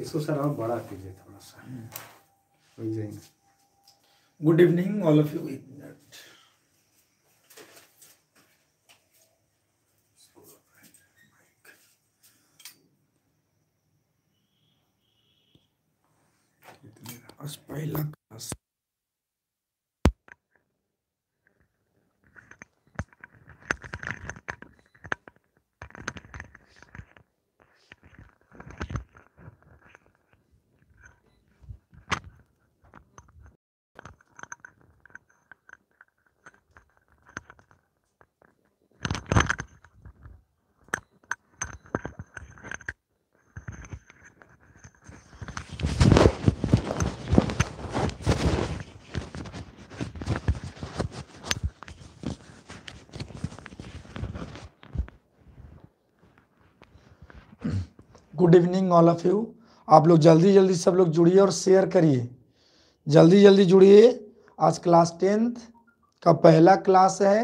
इसको सर आप बड़ा कीजिए थोड़ा सा good evening all of you good evening all of you आप लोग जल्दी जल्दी सब लोग जुड़िए और शेयर करिए जल्दी जल्दी जुड़िए आज क्लास टेंथ का पहला क्लास है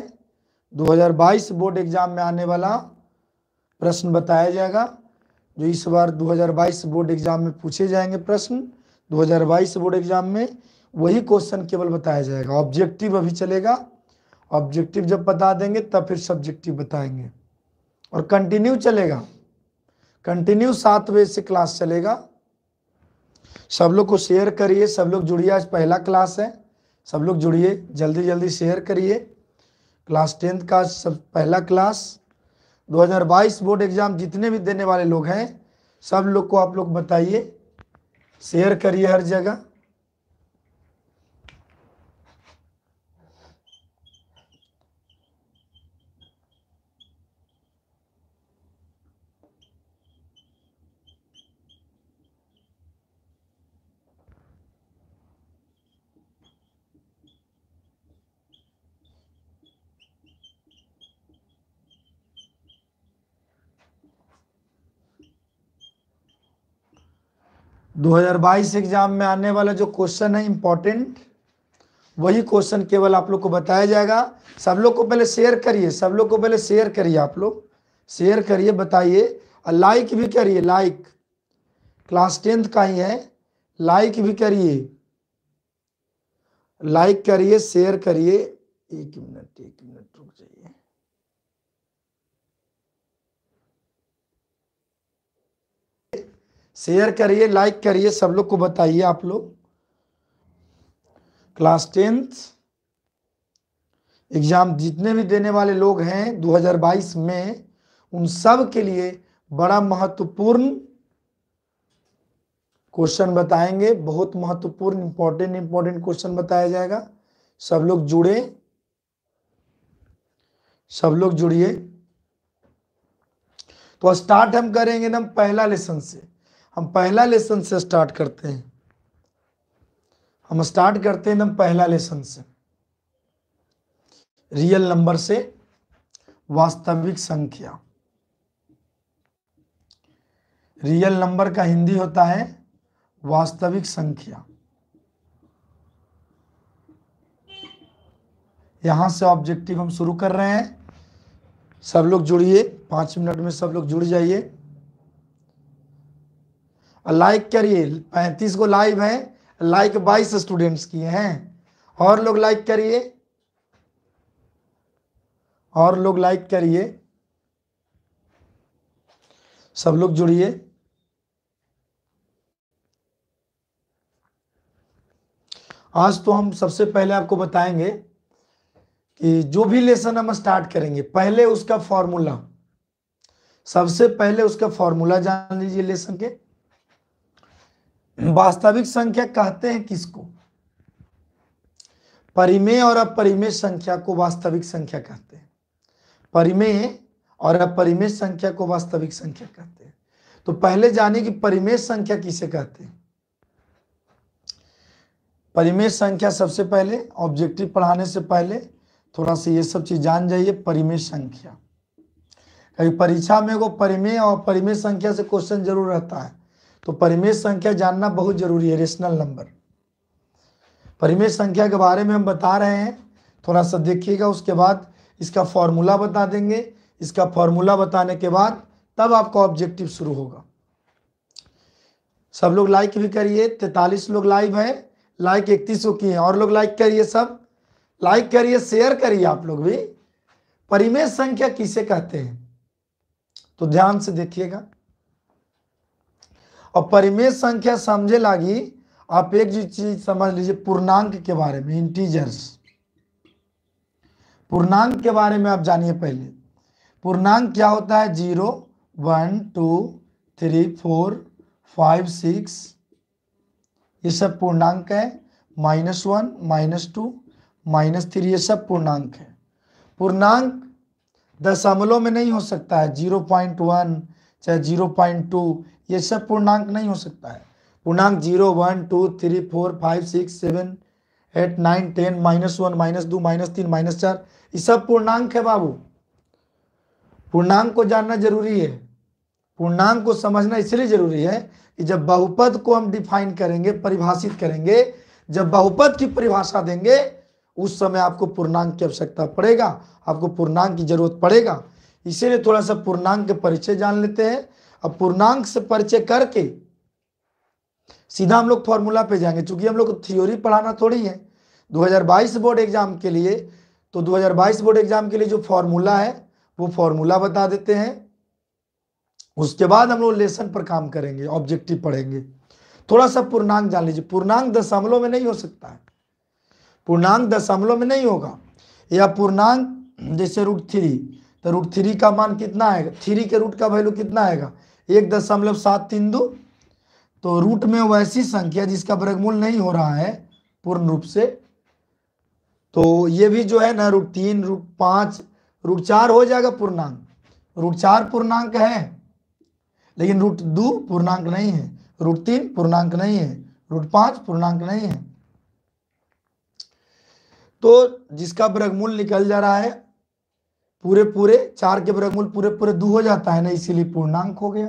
2022 बोर्ड एग्जाम में आने वाला प्रश्न बताया जाएगा जो इस बार 2022 बोर्ड एग्जाम में पूछे जाएंगे प्रश्न 2022 बोर्ड एग्जाम में वही क्वेश्चन केवल बताया जाएगा ऑब्जेक्टिव अभी चलेगा ऑब्जेक्टिव जब बता देंगे तब फिर सब्जेक्टिव बताएंगे और कंटिन्यू चलेगा कंटिन्यू सात बजे से क्लास चलेगा सब लोग को शेयर करिए सब लोग जुड़िए आज पहला क्लास है सब लोग जुड़िए जल्दी जल्दी शेयर करिए क्लास टेंथ का सब पहला क्लास 2022 बोर्ड एग्ज़ाम जितने भी देने वाले लोग हैं सब लोग को आप लोग बताइए शेयर करिए हर जगह 2022 एग्जाम में आने वाला जो क्वेश्चन है इम्पोर्टेंट वही क्वेश्चन केवल आप लोग को बताया जाएगा सब लोग को पहले शेयर करिए सब लोग को पहले शेयर करिए आप लोग शेयर करिए बताइए और लाइक भी करिए लाइक क्लास टेंथ का ही है लाइक भी करिए लाइक करिए शेयर करिए एक मिनट एक मिनट रुक जाइए शेयर करिए लाइक करिए सब लोग को बताइए आप लोग क्लास टेंथ एग्ज़ाम जितने भी देने वाले लोग हैं 2022 में उन सब के लिए बड़ा महत्वपूर्ण क्वेश्चन बताएंगे बहुत महत्वपूर्ण इंपॉर्टेंट इंपॉर्टेंट क्वेश्चन बताया जाएगा सब लोग जुड़े सब लोग जुड़िए तो स्टार्ट हम करेंगे ना पहला लेसन से हम पहला लेसन से स्टार्ट करते हैं हम स्टार्ट करते हैं एकदम पहला लेसन से रियल नंबर से वास्तविक संख्या रियल नंबर का हिंदी होता है वास्तविक संख्या यहां से ऑब्जेक्टिव हम शुरू कर रहे हैं सब लोग जुड़िए पांच मिनट में सब लोग जुड़ जाइए लाइक करिए पैंतीस को लाइव है लाइक बाईस स्टूडेंट्स की हैं और लोग लाइक करिए और लोग लाइक करिए सब लोग जुड़िए आज तो हम सबसे पहले आपको बताएंगे कि जो भी लेसन हम स्टार्ट करेंगे पहले उसका फॉर्मूला सबसे पहले उसका फॉर्मूला जान लीजिए लेसन के वास्तविक संख्या कहते हैं किसको परिमेय और अपरिमेय संख्या को वास्तविक संख्या कहते हैं परिमेय और अपरिमेय संख्या को वास्तविक संख्या कहते हैं तो पहले जाने की परिमेय संख्या किसे कहते हैं परिमेय संख्या सबसे पहले ऑब्जेक्टिव पढ़ाने से पहले थोड़ा सा ये सब चीज जान जाइए परिमेय संख्या कभी परीक्षा में को परिमेय और परिमेय संख्या से क्वेश्चन जरूर रहता है तो परिमेय संख्या जानना बहुत जरूरी है रेशनल नंबर परिमेय संख्या के बारे में हम बता रहे हैं थोड़ा सा देखिएगा उसके बाद इसका फॉर्मूला बता देंगे इसका फॉर्मूला बताने के बाद तब आपका ऑब्जेक्टिव शुरू होगा सब लोग लाइक भी करिए तैतालीस लोग लाइव हैं लाइक इकतीस की किए और लोग लाइक करिए सब लाइक करिए शेयर करिए आप लोग भी परिमेय संख्या किसे कहते हैं तो ध्यान से देखिएगा और परिमेय संख्या समझे लागी आप एक चीज समझ लीजिए पूर्णांक के बारे में इंटीजर्स पूर्णांक के बारे में आप जानिए पहले पूर्णांक क्या होता है zero one two three four five six ये सब पूर्णांक है minus one minus two minus three ये सब पूर्णांक है पूर्णांक दशमलव में नहीं हो सकता है जीरो पॉइंट वन चाहे जीरो पॉइंट टू ये सब पूर्णांक नहीं हो सकता है पूर्णांक zero one two three four five six seven eight nine ten minus one minus दो माइनस तीन माइनस चार ये सब पूर्णांक है बाबू पूर्णांक को जानना जरूरी है पूर्णांक को समझना इसलिए जरूरी है कि जब बहुपद को हम डिफाइन करेंगे परिभाषित करेंगे जब बहुपद की परिभाषा देंगे उस समय आपको पूर्णांक की आवश्यकता पड़ेगा आपको पूर्णांक की जरूरत पड़ेगा इसीलिए थोड़ा सा पूर्णांक के परिचय जान लेते हैं अब पूर्णांक से परिचय करके सीधा हम लोग फॉर्मूला पे जाएंगे चूंकि हम लोग थ्योरी पढ़ाना थोड़ी है 2022 बोर्ड एग्जाम के लिए तो 2022 बोर्ड एग्जाम के लिए जो फॉर्मूला है वो फॉर्मूला बता देते हैं उसके बाद हम लोग लेसन पर काम करेंगे ऑब्जेक्टिव पढ़ेंगे थोड़ा सा पूर्णांक जान लीजिए पूर्णांक दशमलव में नहीं हो सकता है पूर्णांक दशमलव में नहीं होगा या पूर्णांक जैसे रूट थ्री तो रूट थ्री का मान कितना आएगा थ्री के रूट का वैल्यू कितना आएगा एक दशमलव सात तीन दो तो रूट में वैसी संख्या जिसका वर्गमूल नहीं हो रहा है पूर्ण रूप से तो ये भी जो है ना रूट तीन रूट पांच रूट चार हो जाएगा पूर्णांक रूट चार पूर्णांक है लेकिन रूट दो पूर्णांक नहीं है रूट तीन पूर्णांक नहीं है रूट पांच पूर्णांक नहीं है तो जिसका वर्गमूल निकल जा रहा है पूरे पूरे चार के वर्गमूल पूरे पूरे दो हो जाता है ना इसीलिए पूर्णांक हो गया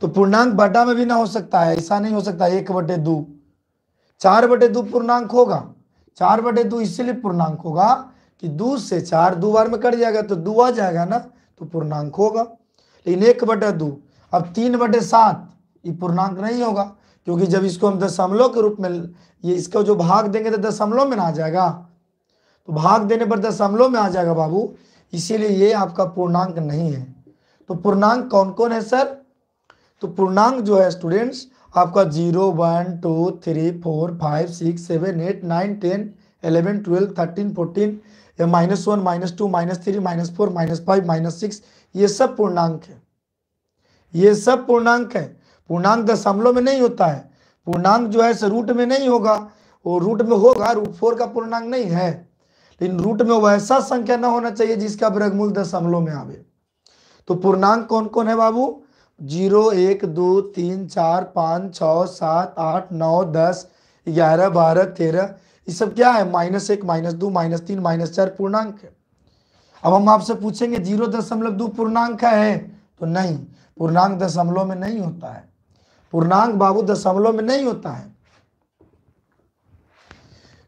तो पूर्णांक बटा में भी ना हो सकता है ऐसा नहीं हो सकता एक बटे दो चार बटे दो पूर्णांक होगा चार बटे दो इसीलिए पूर्णांक होगा कि दो से चार दो बार में कट जाएगा तो दो आ जाएगा ना तो पूर्णांक होगा लेकिन एक बटे दो अब तीन बटे सात ये पूर्णांक नहीं होगा क्योंकि जब इसको हम दशमलव के रूप में ये इसका जो भाग देंगे तो दशमलव में ना आ जाएगा तो भाग देने पर दशमलव में आ जाएगा बाबू इसीलिए ये आपका पूर्णांक नहीं है तो पूर्णांक कौन कौन है सर तो पूर्णांक जो है स्टूडेंट्स आपका zero one two three four five six seven eight nine ten eleven twelve thirteen fourteen या minus one minus two minus three minus four minus five minus six ये सब पूर्णांक है ये सब पूर्णांक है पूर्णांक दशमलव में नहीं होता है पूर्णांक जो है रूट में नहीं होगा वो रूट में होगा रूट फोर का पूर्णांक नहीं है लेकिन रूट में वैसा संख्या ना होना चाहिए जिसका वर्गमूल दशमलव में आवे तो पूर्णांक कौन कौन है बाबू जीरो एक दो तीन चार पाँच छ सात आठ नौ दस ग्यारह बारह तेरह ये सब क्या है माइनस एक माइनस दो माइनस तीन माइनस चार पूर्णांक है अब हम आपसे पूछेंगे जीरो दशमलव दो पूर्णांक है तो नहीं पूर्णांक दशमलव में नहीं होता है पूर्णांक बाबू दशमलव में नहीं होता है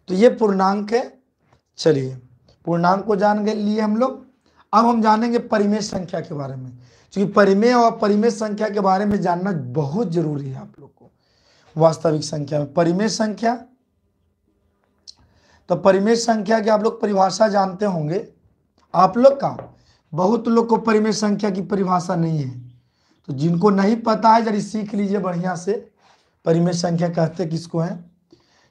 तो ये पूर्णांक है चलिए पूर्णांक को जान लिए हम लोग अब हम जानेंगे परिमेय संख्या के बारे में क्योंकि परिमेय और परिमेय संख्या के बारे में जानना बहुत जरूरी है आप लोग को वास्तविक संख्या में परिमेय संख्या तो परिमेय संख्या की आप लोग परिभाषा जानते होंगे आप लोग का बहुत लोग को परिमेय संख्या की परिभाषा नहीं है तो जिनको नहीं पता है जरी सीख लीजिए बढ़िया से परिमेय संख्या कहते किसको है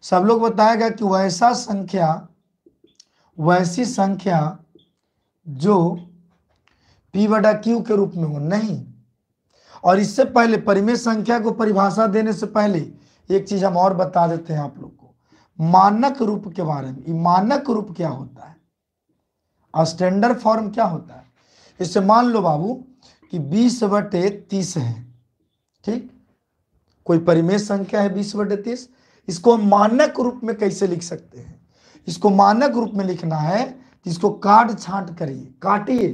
सब लोग बताएगा कि वैसा संख्या वैसी संख्या जो पी बटा क्यू के रूप में हो नहीं और इससे पहले परिमेय संख्या को परिभाषा देने से पहले एक चीज हम और बता देते हैं आप लोग को मानक रूप के बारे में मानक रूप क्या होता है स्टैंडर्ड फॉर्म क्या होता है इससे मान लो बाबू कि बीस बटे तीस है ठीक कोई परिमेय संख्या है बीस बटे तीस इसको हम मानक रूप में कैसे लिख सकते हैं इसको मानक रूप में लिखना है जिसको काट छांट करिए काटिए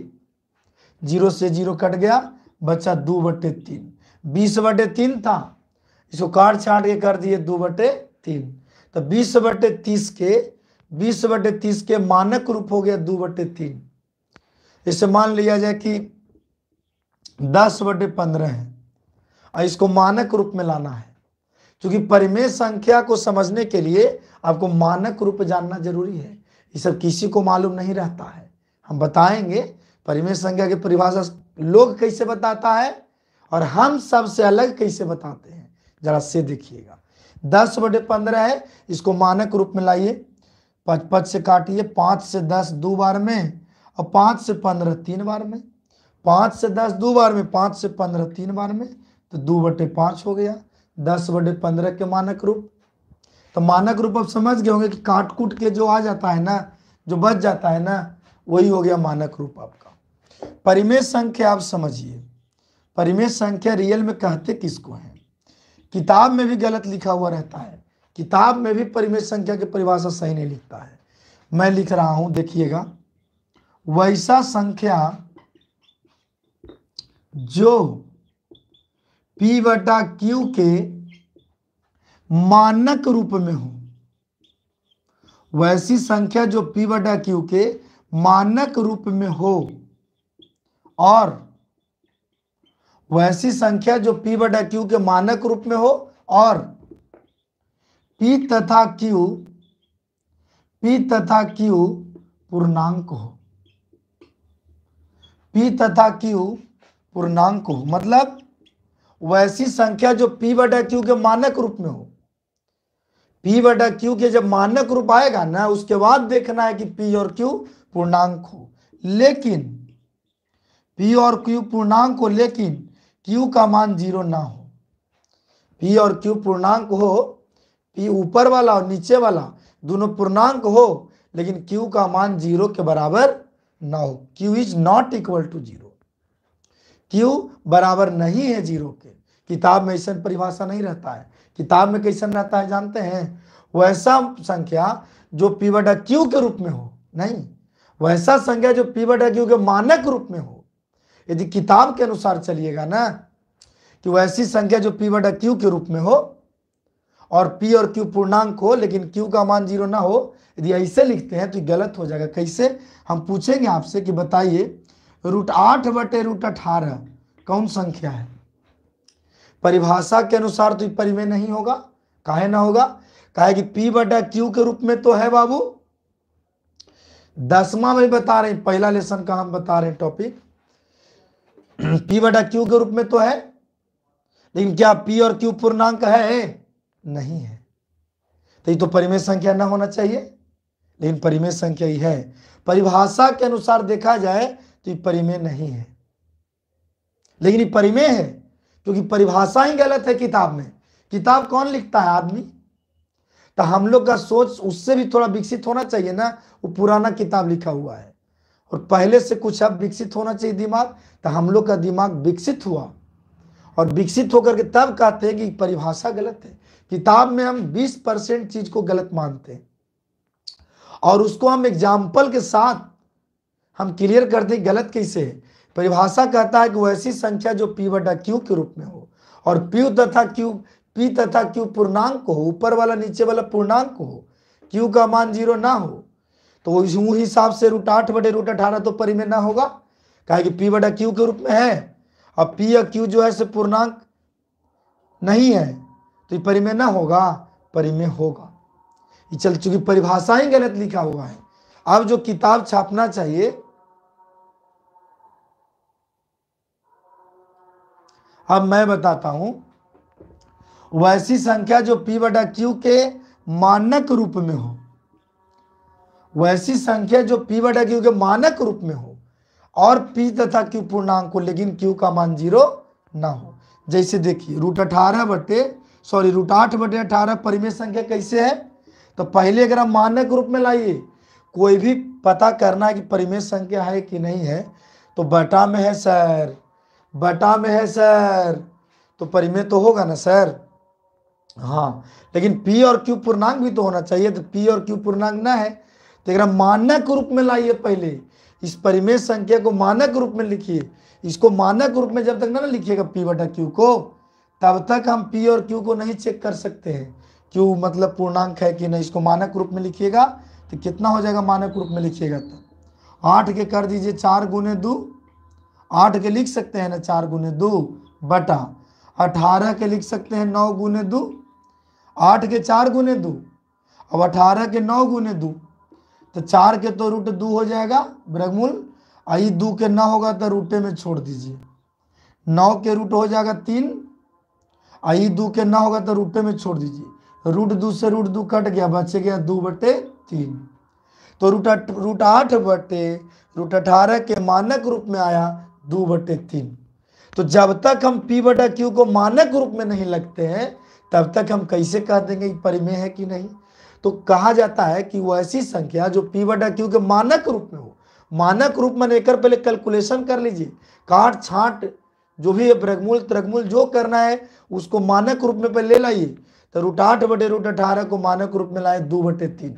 जीरो से जीरो कट गया बचा दो बटे तीन बीस बटे तीन था इसको काट छांट के कर दिए दो बटे तीन तो बीस बटे तीस के बीस बटे तीस के मानक रूप हो गया दो बटे तीन इसे मान लिया जाए कि दस बटे पंद्रह है और इसको मानक रूप में लाना है क्योंकि परिमेय संख्या को समझने के लिए आपको मानक रूप जानना जरूरी है ये सब किसी को मालूम नहीं रहता है हम बताएंगे परिमेय संख्या की परिभाषा लोग कैसे बताता है और हम सबसे अलग कैसे बताते हैं जरा से देखिएगा दस बटे पंद्रह है इसको मानक रूप में लाइए पच पच से काटिए पाँच से दस दो बार में और पाँच से पंद्रह तीन बार में पाँच से दस दो बार में पाँच से पंद्रह तीन बार में तो दो बटे पाँच हो गया दस बटे पंद्रह के मानक रूप तो मानक रूप आप समझ गए होंगे कि काट कूट के जो आ जाता है ना जो बच जाता है ना वही हो गया मानक रूप आपका परिमेय संख्या आप समझिए परिमेय संख्या रियल में कहते किसको है किताब में भी गलत लिखा हुआ रहता है किताब में भी परिमेय संख्या की परिभाषा सही नहीं लिखता है मैं लिख रहा हूं देखिएगा वैसा संख्या जो पी बटा क्यू के मानक रूप में हो वैसी संख्या जो पी बटा क्यू के मानक रूप में हो और वैसी संख्या जो पी बटा क्यू के मानक रूप में हो और पी तथा क्यू पी तथा क्यू पूर्णांक हो पी तथा क्यू पूर्णांक हो मतलब वैसी संख्या जो पी बटा क्यू के मानक रूप में हो पी बटा क्यू के जब मानक रूप आएगा ना उसके बाद देखना है कि पी और क्यू पूर्णांक हो लेकिन पी और क्यू पूर्णांक हो लेकिन क्यू का मान जीरो ना हो पी और क्यू पूर्णांक हो पी ऊपर वाला और नीचे वाला दोनों पूर्णांक हो लेकिन क्यू का मान जीरो के बराबर ना हो Q is not equal to zero क्यों बराबर नहीं है जीरो के किताब में ऐसा परिभाषा नहीं रहता है किताब में कैसा रहता है जानते हैं वैसा संख्या जो पी क्यू के रूप में हो नहीं वैसा संख्या जो पी क्यू के मानक रूप में हो यदि किताब के अनुसार चलिएगा ना कि वैसी संख्या जो पी क्यू के रूप में हो और पी और क्यू पूर्णांक हो लेकिन क्यू का मान जीरो ना हो यदि ऐसे लिखते हैं तो गलत हो जाएगा कैसे हम पूछेंगे आपसे कि बताइए रूट आठ बटे रूट अठारह कौन संख्या है परिभाषा के अनुसार तो परिमेय नहीं होगा काहे ना होगा काहे कि पी बटा क्यू के रूप में तो है बाबू दसवा में बता रहे पहला लेसन का हम बता रहे टॉपिक पी बटा क्यू के रूप में तो है लेकिन क्या पी और क्यू पूर्णांक है नहीं है तो ये तो परिमेय संख्या ना होना चाहिए लेकिन परिमेय संख्या ही है परिभाषा के अनुसार देखा जाए तो ये परिमेय नहीं है लेकिन ये परिमेय है क्योंकि परिभाषा ही गलत है किताब में किताब कौन लिखता है आदमी तो हम लोग का सोच उससे भी थोड़ा विकसित होना चाहिए ना वो पुराना किताब लिखा हुआ है और पहले से कुछ अब विकसित होना चाहिए दिमाग तो हम लोग का दिमाग विकसित हुआ और विकसित होकर के तब कहते हैं कि परिभाषा गलत है किताब में हम 20 परसेंट चीज को गलत मानते हैं और उसको हम एग्जाम्पल के साथ हम क्लियर करते गलत कैसे है परिभाषा कहता है कि वैसी संख्या जो पी बटा क्यू के रूप में हो और पी तथा क्यू पी तथा क्यू पूर्णांक हो ऊपर वाला नीचे वाला पूर्णांक हो क्यू का मान जीरो ना हो तो वो हिसाब से रूट आठ बटे रूट अठारह तो परिमय ना होगा कहे कि पी बटा क्यू के रूप में है और पी या क्यू जो है से पूर्णांक नहीं है तो ये परिमय ना होगा परिमय होगा ये चल चूंकि परिभाषा ही गलत लिखा हुआ है अब जो किताब छापना चाहिए अब मैं बताता हूं वैसी संख्या जो पी बटा क्यू के मानक रूप में हो वैसी संख्या जो पी बटा क्यू के मानक रूप में हो और पी तथा क्यू पूर्णांक हो लेकिन क्यू का मान जीरो ना हो जैसे देखिए रूट अठारह बटे सॉरी रूट आठ बटे अठारह परिमेय संख्या कैसे है तो पहले अगर हम मानक रूप में लाइए कोई भी पता करना है कि परिमेय संख्या है कि नहीं है तो बटा में है सर बटा में है सर तो परिमेय तो होगा ना सर हाँ लेकिन पी और क्यू पूर्णांक भी तो होना चाहिए तो पी और क्यू पूर्णांक ना है तो एक मानक रूप में लाइए पहले इस परिमेय संख्या को मानक रूप में लिखिए इसको मानक रूप में जब तक ना लिखिएगा पी बटा क्यू को तब तक हम पी और क्यू को नहीं चेक कर सकते हैं क्यू मतलब पूर्णांक है कि नहीं इसको मानक रूप में लिखिएगा तो कितना हो जाएगा मानक रूप में लिखिएगा तब आठ के कर दीजिए चार गुने दू आठ के लिख सकते हैं ना चार गुने दो बटा अठारह के लिख सकते हैं नौ गुने दो आठ के चार गुने दो अब अठारह के नौ गुने दो तो चार के तो रूट दो हो जाएगा ब्रगमूल आई दो के ना होगा तो रूटे में छोड़ दीजिए नौ के रूट हो जाएगा तीन आई दो के ना होगा तो रूटे में छोड़ दीजिए रूट दो से रूट दो कट गया बचे गया दो बटे तीन तो रूट रूट आठ बटे रूट अठारह के मानक रूप में आया दो बटे तीन तो जब तक हम पी बटा क्यू को मानक रूप में नहीं लगते हैं तब तक हम कैसे कह देंगे परिमेय है कि नहीं तो कहा जाता है कि वो ऐसी संख्या जो पी बटा क्यू के मानक रूप में हो मानक रूप में लेकर पहले कैलकुलेशन कर लीजिए काट छाट जो भी ब्रगमूल त्रगमूल जो करना है उसको मानक रूप में पहले ले लाइए तो रूट आठ बटे रूट अठारह को मानक रूप में लाए दो बटे तीन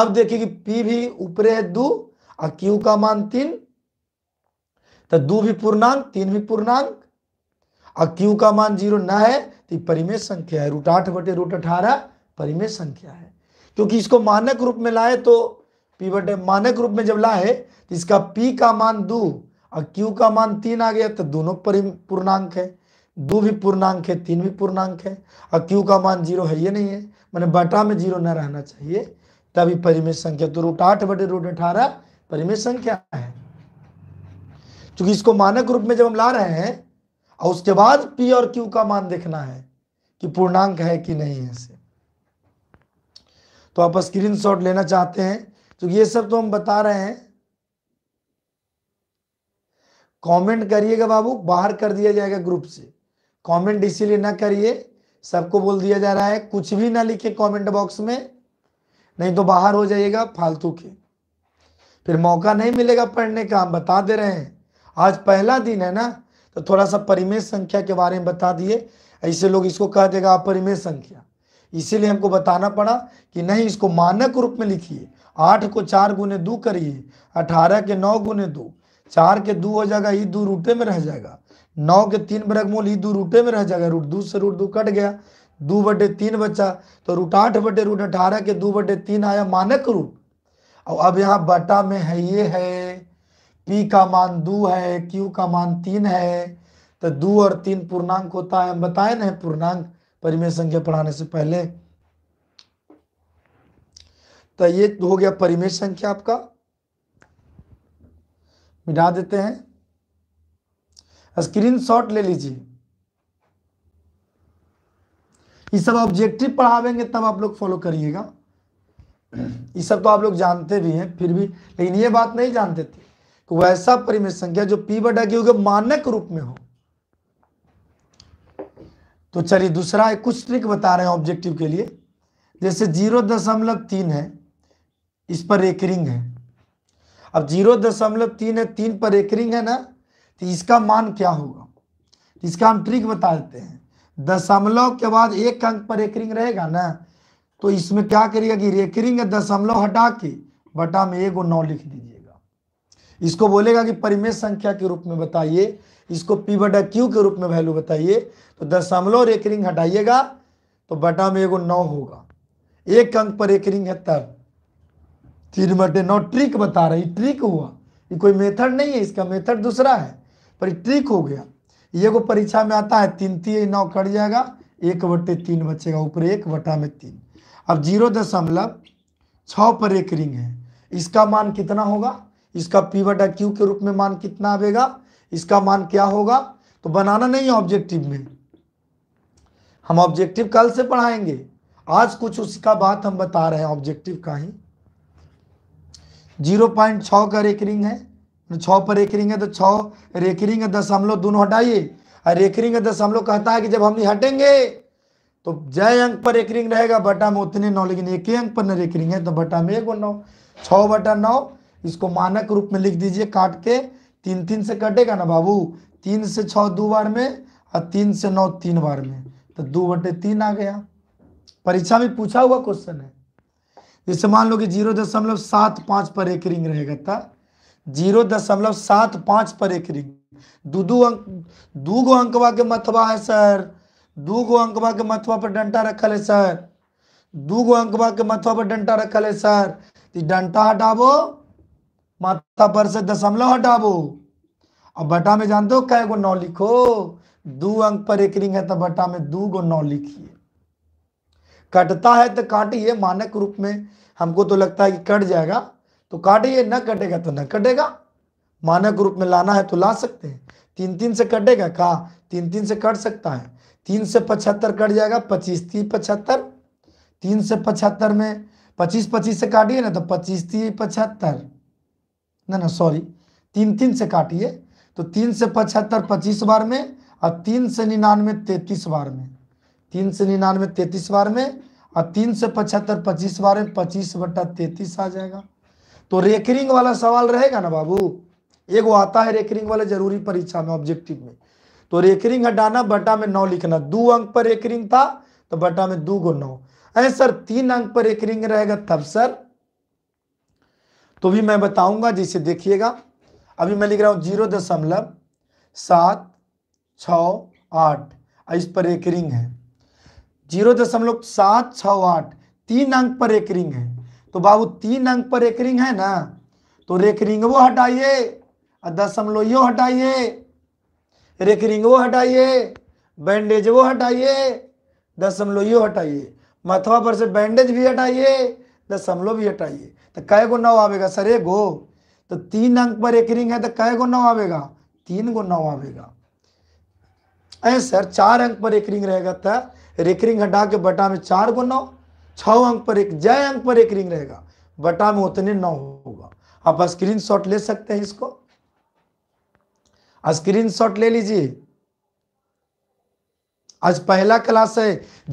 अब देखिए कि पी भी ऊपरे है दो और क्यू का मान तीन तो दो भी पूर्णांक तीन भी पूर्णांक और क्यू का मान जीरो ना है तो परिमेय संख्या है रूट आठ बटे रूट अठारह परिमेय संख्या है क्योंकि इसको मानक रूप में लाए तो पी बटे मानक रूप में जब लाए तो इसका पी का मान दो और क्यू का मान तीन आ गया तो दोनों पूर्णांक है दो भी पूर्णांक है तीन भी पूर्णांक है और क्यू का मान जीरो है ये नहीं है मैंने बटा में जीरो न रहना चाहिए तभी परिमेय संख्या तो रूट आठ बटे रूट अठारह परिमेय संख्या है क्योंकि इसको मानक रूप में जब हम ला रहे हैं और उसके बाद पी और क्यू का मान देखना है कि पूर्णांक है कि नहीं है इसे तो आप स्क्रीन शॉट लेना चाहते हैं तो ये सब तो हम बता रहे हैं कमेंट करिएगा बाबू बाहर कर दिया जाएगा ग्रुप से कमेंट इसीलिए ना करिए सबको बोल दिया जा रहा है कुछ भी ना लिखे कमेंट बॉक्स में नहीं तो बाहर हो जाइएगा फालतू के फिर मौका नहीं मिलेगा पढ़ने का हम बता दे रहे हैं आज पहला दिन है ना तो थोड़ा सा परिमेय संख्या के बारे में बता दिए ऐसे लोग इसको कह देगा अपरिमेय संख्या इसीलिए हमको बताना पड़ा कि नहीं इसको मानक रूप में लिखिए आठ को चार गुने दो करिए अठारह के नौ गुने दो चार के दो हो जाएगा ई दो रूटे में रह जाएगा नौ के तीन वर्गमूल ई दो रूटे में रह जाएगा रूट दो से रूट दो कट गया दो बटे तीन बचा तो रूट आठ बटे रूट अठारह के दो बटे तीन आया मानक रूप और अब यहाँ बटा में है ये है पी का मान दो है क्यू का मान तीन है तो दो और तीन पूर्णांक होता है हम बताए ना पूर्णांक परिमेय संख्या पढ़ाने से पहले तो ये हो गया परिमेय संख्या आपका मिटा देते हैं स्क्रीन शॉट ले लीजिए ये सब ऑब्जेक्टिव पढ़ावेंगे तब आप लोग फॉलो करिएगा ये सब तो आप लोग जानते भी हैं फिर भी लेकिन ये बात नहीं जानते थे तो वैसा परिमेय संख्या जो पी बटा क्यू के मानक रूप में हो तो चलिए दूसरा एक कुछ ट्रिक बता रहे हैं ऑब्जेक्टिव के लिए जैसे जीरो दशमलव तीन है इस पर रेकरिंग है अब जीरो दशमलव तीन है तीन पर रेकरिंग है ना तो इसका मान क्या होगा तो इसका हम ट्रिक बता देते हैं दशमलव के बाद एक अंक पर रेकरिंग रहेगा ना तो इसमें क्या करिएगा कि रेकरिंग है दशमलव हटा के बटा में एक और नौ लिख दीजिए इसको बोलेगा कि परिमेय संख्या के रूप में बताइए इसको पी बटा क्यू के रूप में वैल्यू बताइए तो दशमलव और एक रिंग हटाइएगा तो बटा में एगो नौ होगा एक अंक पर एक रिंग है तब तीन बटे नौ ट्रिक बता रही ट्रिक हुआ ये कोई मेथड नहीं है इसका मेथड दूसरा है पर ट्रिक हो गया ये को परीक्षा में आता है तीन तीन नौ कट जाएगा एक बटे तीन बचेगा ऊपर एक बटा में तीन अब जीरो दशमलव छ पर एक रिंग है इसका मान कितना होगा इसका पी बटा क्यू के रूप में मान कितना आवेगा इसका मान क्या होगा तो बनाना नहीं है ऑब्जेक्टिव में हम ऑब्जेक्टिव कल से पढ़ाएंगे आज कुछ उसका बात हम बता रहे हैं ऑब्जेक्टिव का ही जीरो पॉइंट छ का रेकरिंग है छ पर रेकरिंग है तो छ रेकरिंग है तो दशमलव दोनों हटाइए और रेकरिंग है दशमलव कहता है कि जब हम हटेंगे तो जय अंक पर एक रिंग रहेगा बटा में उतने नौ लेकिन एक ही अंक पर न रेकरिंग है तो बटा में एक नौ छ बटा नौ इसको मानक रूप में लिख दीजिए काट के तीन तीन से कटेगा ना बाबू तीन से छ दो बार में और तीन से नौ तीन बार में तो दो बटे तीन आ गया परीक्षा में पूछा हुआ क्वेश्चन है जैसे मान लो कि जीरो दशमलव सात पाँच पर एक रिंग रहेगा था जीरो दशमलव सात पांच पर एक रिंग दो अंक दू गो अंकवा के मतवा है सर दू गो अंकवा के मतवा पर डंटा रखल है सर दू गो अंकवा के मतवा पर डंटा रखल है सर तो डंटा हटाबो माता पर से दशमलव हटाबो अब बटा में जानते हो कै गो नौ लिखो दो अंक पर एक रिंग है तो बटा में दो गो नौ लिखिए कटता है तो काटिए मानक रूप में हमको तो लगता है कि कट जाएगा तो काटिए न कटेगा तो न कटेगा मानक रूप में लाना है तो ला सकते हैं तीन तीन से कटेगा कहा तीन तीन से कट सकता है तीन से पचहत्तर कट जाएगा पच्चीस ती पचहत्तर तीन से पचहत्तर में पच्चीस पच्चीस से काटिए ना तो पच्चीस ती पचहत्तर ना ना सॉरी तीन तीन से काटिए तो तीन से पचहत्तर पच्चीस बार में और तीन से निन्यानवे तैतीस बार में तीन से निन्यानवे तैतीस बार में और तीन से पचहत्तर पच्चीस बार में पच्चीस बट्टा तैतीस आ जाएगा तो रेकरिंग वाला सवाल रहेगा ना बाबू एक वो आता है रेकरिंग वाला जरूरी परीक्षा में ऑब्जेक्टिव में तो रेकरिंग हटाना बटा में नौ लिखना दो अंक पर रेकरिंग था तो बटा में दो गो नौ अरे सर तीन अंक पर रेकरिंग रहेगा तब सर तो भी मैं बताऊंगा जिसे देखिएगा अभी मैं लिख रहा हूँ जीरो दशमलव सात छ आठ इस पर एक रिंग है जीरो दशमलव सात छ आठ तीन अंक पर एक रिंग है तो बाबू तीन अंक पर एक रिंग है ना तो रेक रिंग वो हटाइए दशमलव यो हटाइए रिंग वो हटाइए बैंडेज वो हटाइए दशमलव यो हटाइए मथवा पर से बैंडेज भी हटाइए दशमलव भी हटाइए तो कै गो नौ आवेगा सर एक गो तो तीन अंक पर एक रिंग है तो कै गो नौ आवेगा तीन गो नौ आवेगा सर चार अंक पर एक रिंग रहेगा तो रेकरिंग हटा के बटा में चार गो नौ छ अंक पर एक जय अंक पर एक रिंग रहेगा बटा में उतने नौ होगा आप स्क्रीन शॉट ले सकते हैं इसको स्क्रीन शॉट ले लीजिए आज पहला क्लास है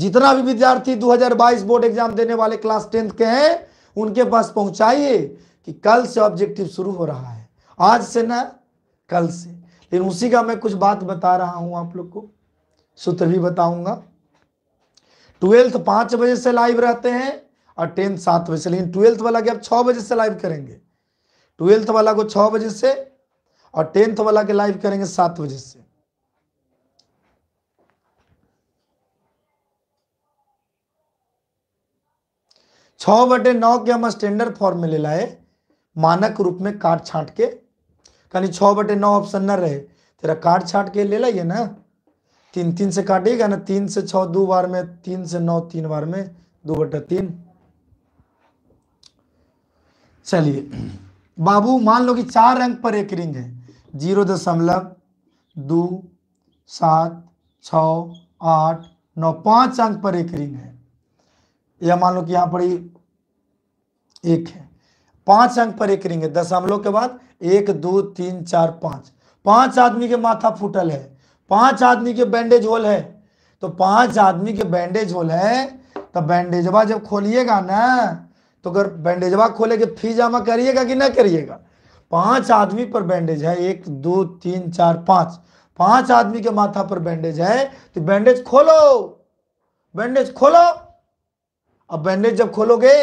जितना भी विद्यार्थी 2022 बोर्ड एग्जाम देने वाले क्लास टेंथ के हैं उनके पास पहुंचाइए कि कल से ऑब्जेक्टिव शुरू हो रहा है आज से ना कल से लेकिन उसी का मैं कुछ बात बता रहा हूं आप लोग को सूत्र भी बताऊंगा ट्वेल्थ पांच बजे से लाइव रहते हैं और टेंथ सात बजे से लेकिन ट्वेल्थ वाला के आप छह बजे से लाइव करेंगे ट्वेल्थ वाला को छः बजे से और टेंथ वाला के लाइव करेंगे सात बजे से छ बटे नौ के हम स्टैंडर्ड फॉर्म में ले लाए मानक रूप में काट छाट के कहीं छः बटे नौ ऑप्शन न रहे तेरा काट छाट के ले लाइए ना तीन तीन से काटिएगा ना तीन से छः दो बार में तीन से नौ तीन बार में दो बटे तीन चलिए बाबू मान लो कि चार अंक पर एक रिंग है जीरो दशमलव दो सात छ आठ नौ पांच अंक पर एक रिंग है यह मान लो कि यहां पर एक है पांच अंक पर एक रिंग है दशमलव के बाद एक दो तीन चार पांच पांच आदमी के माथा फूटल है पांच आदमी के बैंडेज होल है तो पांच आदमी के बैंडेज होल है तो बैंडेजवा जब खोलिएगा ना तो अगर बैंडेजवा खोले के फी जमा करिएगा कि ना करिएगा पांच आदमी पर बैंडेज है एक दो तीन चार पांच पांच आदमी के माथा पर बैंडेज है तो बैंडेज खोलो बैंडेज खोलो अब बैंडेज जब खोलोगे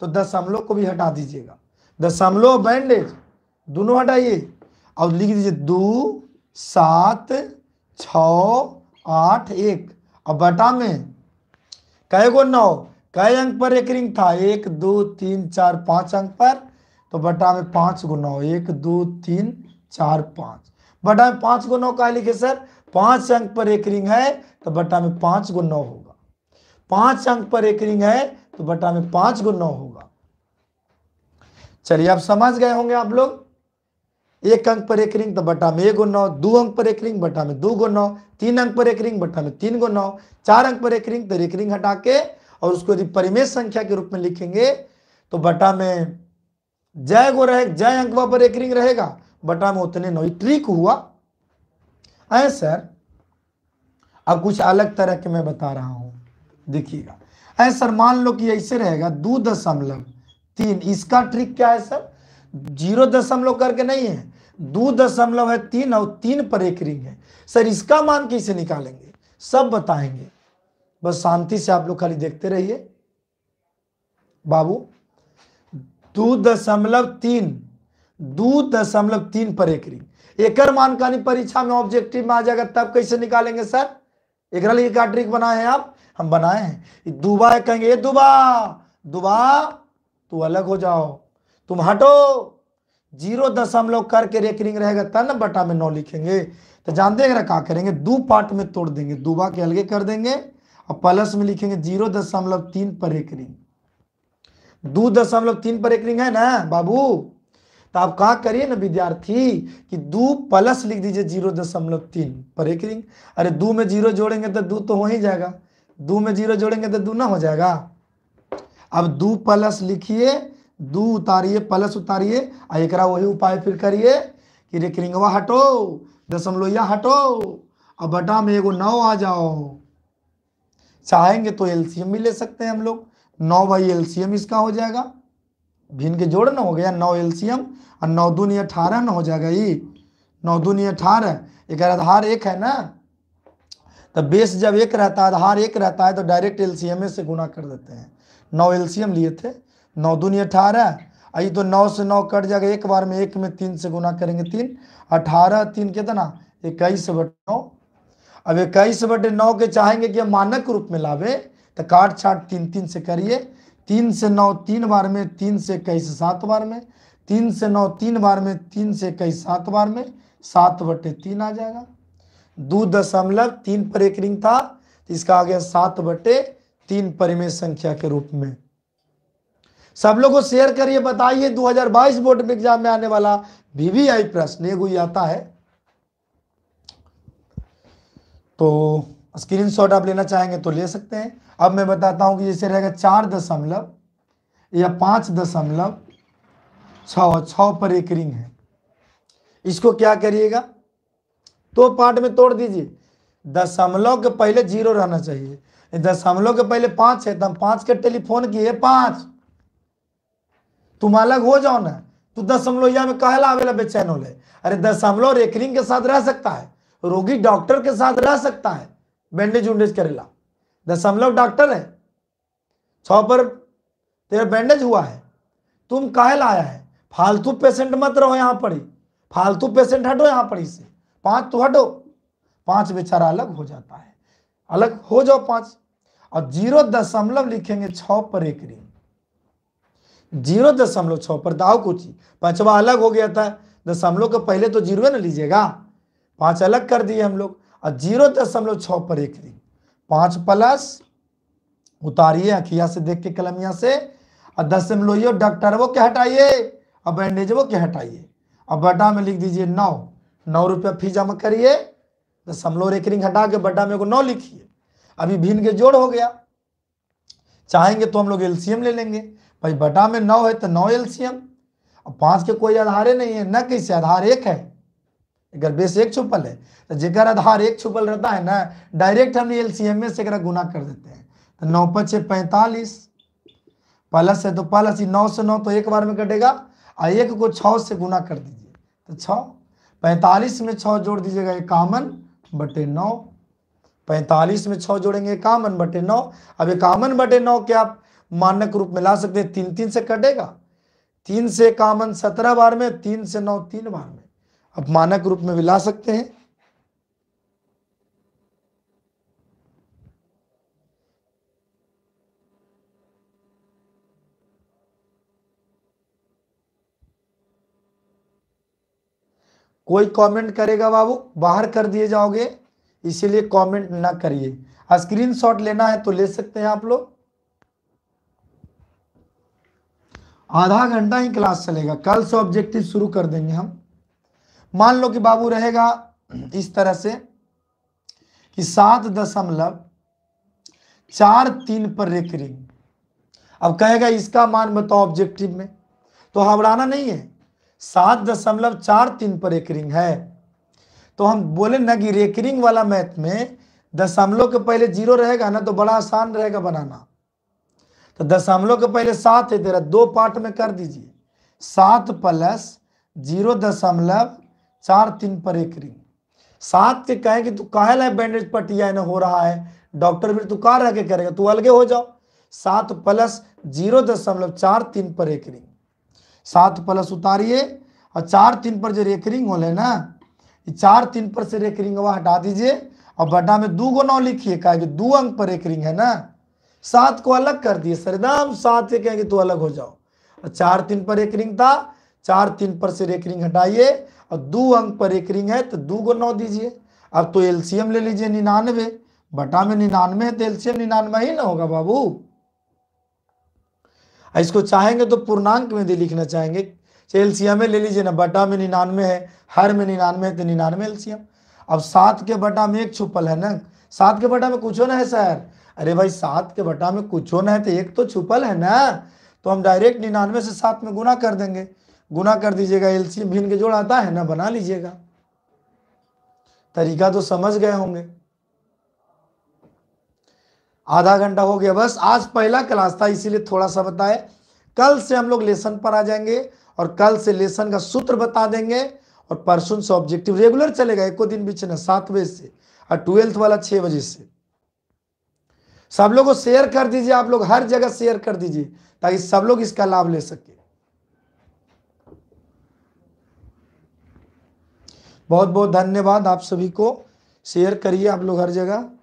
तो दशमलव को भी हटा दीजिएगा दशमलव बैंडेज दोनों हटाइए और लिख दीजिए दो सात छ आठ एक अब बटा में कहे गो नौ कै अंक पर एक रिंग था एक दो तीन चार पांच अंक पर तो बटा में पांच गो नौ एक दो तीन चार पांच बटा में पांच गो नौ का लिखे सर पांच अंक पर एक रिंग है तो बटा में पांच गो नौ हो पांच अंक पर एक रिंग है तो बटा में पांच नौ होगा चलिए आप समझ गए होंगे आप लोग एक अंक पर एक रिंग तो बटा में एक नौ दो अंक पर एक रिंग बटा में दो नौ तीन अंक पर एक रिंग बटा में तीन नौ चार अंक पर एक रिंग तो एक रिंग हटा के और उसको यदि परिमेश संख्या के रूप में लिखेंगे तो बटा में जय गो रहे जय अंक पर एक रिंग रहेगा बटा में उतने नौ ट्रिक हुआ है सर अब कुछ अलग तरह के मैं बता रहा हूं देखिएगा अरे सर मान लो कि ऐसे रहेगा दो दशमलव तीन इसका ट्रिक क्या है सर जीरो दशमलव करके नहीं है दो दशमलव है तीन और तीन पर एक रिंग है सर इसका मान कैसे निकालेंगे सब बताएंगे बस शांति से आप लोग खाली देखते रहिए बाबू दो दशमलव तीन दो दशमलव तीन पर एक रिंग एकड़ मान कहानी परीक्षा में ऑब्जेक्टिव में आ जाएगा तब कैसे निकालेंगे सर एक ट्रिक बनाए हैं आप हम बनाए हैं दुबा कहेंगे ये दुबा दुबा तू अलग हो जाओ तुम हटो जीरो दशमलव करके रेकरिंग रहेगा तब ना बटा में नौ लिखेंगे तो जानते हैं क्या करेंगे दो पार्ट में तोड़ देंगे दुबा के अलगे कर देंगे और प्लस में लिखेंगे जीरो दशमलव तीन पर एक रिंग दो दशमलव तीन पर एक रिंग है ना बाबू तो आप कहा करिए ना विद्यार्थी कि दो प्लस लिख दीजिए जीरो दशमलव तीन पर एक रिंग अरे दो में जीरो जोड़ेंगे तो दो तो हो ही जाएगा दो में जीरो जोड़ेंगे तो दो ना हो जाएगा अब दू प्लस लिखिए दू उतारिए प्लस उतारिए एक वही उपाय फिर करिए कि रिकरिंगवा हटो दसम या हटो अब बटा में एगो नौ आ जाओ चाहेंगे तो एलसीएम भी ले सकते हैं हम लोग नौ बाई एलसीएम इसका हो जाएगा भिन्न के जोड़ ना हो गया नौ एलसीएम और नौ दूनी अठारह ना हो जाएगा ये नौ दूनी अठारह एक आधार एक है ना तो बेस जब एक रहता है आधार एक रहता है तो डायरेक्ट एलसीएम से गुना कर देते हैं नौ एलसीएम लिए थे नौ दूनी अठारह आई तो नौ से नौ कट जाएगा एक बार में एक में तीन से गुना करेंगे तीन अठारह तीन कितना तो इक्कीस बट नौ अब इक्कीस बटे नौ के चाहेंगे कि मानक रूप में लावे तो काट छाट तीन तीन से करिए तीन से नौ तीन बार में तीन से इक्कीस सात बार में तीन से नौ तीन बार में तीन से इक्कीस सात बार में सात बटे तीन आ जाएगा दो दशमलव तीन पर एक रिंग था तो इसका आ गया सात बटे तीन परिमेय संख्या के रूप में सब लोग को शेयर करिए बताइए 2022 बोर्ड में एग्जाम में आने वाला वीवीआई प्रश्न ये कोई आता है तो स्क्रीनशॉट आप लेना चाहेंगे तो ले सकते हैं अब मैं बताता हूं कि जैसे रहेगा चार दशमलव या पांच दशमलव छ पर एक रिंग है इसको क्या करिएगा तो पार्ट में तोड़ दीजिए दशमलव के पहले जीरो रहना चाहिए दशमलव के पहले पांच है तो हम पांच के टेलीफोन किए पांच तुम अलग हो जाओ ना तू तो दशमलव या में कहला आवेला बेचैन हो ले अरे दशमलव रेकरिंग के साथ रह सकता है रोगी डॉक्टर के साथ रह सकता है बैंडेज उंडेज करेला दशमलव डॉक्टर है छ पर तेरा बैंडेज हुआ है तुम कहला आया है फालतू पेशेंट मत रहो यहां पर फालतू पेशेंट हटो यहां पर इसे पांच तो हटो पांच बेचारा अलग हो जाता है अलग हो जाओ पांच और जीरो दशमलव लिखेंगे छ पर एक रिंग जीरो दशमलव छ पर दाव कुची पांचवा अलग हो गया था दशमलव के पहले तो जीरो ना लीजिएगा पांच अलग कर दिए हम लोग और जीरो दशमलव छ पर एक रिंग पांच प्लस उतारिए अखिया से देख के कलमिया से और दशमलव डॉक्टर वो के हटाइए और बैंडेज वो के हटाइए और बटा में लिख दीजिए नौ नौ रुपया फीस जमा करिए दशमलव तो रेकरिंग हटा के बड्डा में को नौ लिखिए अभी भिन्न के जोड़ हो गया चाहेंगे तो हम लोग एलसीएम ले लेंगे भाई बड्डा में नौ है तो नौ एलसीएम और पाँच के कोई आधारे नहीं है न कैसे आधार एक है अगर बेस एक छुपल है तो जेकर आधार एक छुपल रहता है ना डायरेक्ट हम एलसीएम में से गुना कर देते हैं तो नौ पच पैंतालीस प्लस है तो प्लस नौ से नौ तो एक बार में कटेगा और एक को छ से गुना कर दीजिए तो छः पैंतालीस में छ जोड़ दीजिएगा इक्यावन बटे नौ पैंतालीस में छ जोड़ेंगे इक्यावन बटे नौ अब इक्यावन बटे नौ क्या आप मानक रूप में ला सकते हैं तीन तीन से कटेगा तीन से इक्यावन सत्रह बार में तीन से नौ तीन बार में आप मानक रूप में भी ला सकते हैं कोई कमेंट करेगा बाबू बाहर कर दिए जाओगे इसीलिए कमेंट ना करिए स्क्रीन शॉट लेना है तो ले सकते हैं आप लोग आधा घंटा ही क्लास चलेगा कल से ऑब्जेक्टिव शुरू कर देंगे हम मान लो कि बाबू रहेगा इस तरह से कि सात दशमलव चार तीन पर रेकरिंग अब कहेगा इसका मान बताओ ऑब्जेक्टिव में तो हबड़ाना नहीं है सात दशमलव चार तीन पर रिंग है तो हम बोले ना कि रेकरिंग वाला मैथ में दशमलव के पहले जीरो रहेगा ना तो बड़ा आसान रहेगा बनाना तो दशमलव के पहले सात है तेरा दो पार्ट में कर दीजिए सात प्लस जीरो दशमलव चार तीन पर एकरिंग सात के कहें कि तू काहे ला बैंडेज पटिया ना हो रहा है डॉक्टर फिर तू कहा रह के करेगा तू अलगे हो जाओ सात प्लस जीरो दशमलव चार तीन पर एक रिंग सात प्लस उतारिए और चार तीन पर जो रेकरिंग है ना चार तीन पर से रेकरिंग हटा दीजिए और बड्डा में दो गो नौ लिखिए कि दो अंक पर रेकरिंग है ना सात को अलग कर दिए सरदाम सात से कहेंगे तो अलग हो जाओ और चार तीन पर रेकरिंग था चार तीन पर से रेकरिंग हटाइए और दो अंक पर रेकरिंग है तो दो गो नौ दीजिए अब तो एलसीएम ले लीजिए निन्यानवे बटा में निन्यानवे है तो एलसीएम निन्यानवे ही ना होगा बाबू इसको चाहेंगे तो पूर्णांक में भी लिखना चाहेंगे एलसीएम में ले लीजिए ना बटा में निन्यानवे है हर में निन्यानवे है तो निन्यानवे एलसीएम अब सात के बटा में एक छुपल है ना सात के बटा में कुछ ना है सर अरे भाई सात के बटा में कुछ ना है तो एक तो छुपल है ना तो हम डायरेक्ट निन्यानवे से सात में गुना कर देंगे गुना कर दीजिएगा एलसीएम भिन्न के जोड़ आता है ना बना लीजिएगा तरीका तो समझ गए होंगे आधा घंटा हो गया बस आज पहला क्लास था इसीलिए थोड़ा सा बताए कल से हम लोग लेसन पर आ जाएंगे और कल से लेसन का सूत्र बता देंगे और परसों से ऑब्जेक्टिव रेगुलर चलेगा एक दिन बीच ना सात बजे से और ट्वेल्थ वाला छह बजे से सब लोग को शेयर कर दीजिए आप लोग हर जगह शेयर कर दीजिए ताकि सब लोग इसका लाभ ले सके बहुत बहुत धन्यवाद आप सभी को शेयर करिए आप लोग हर जगह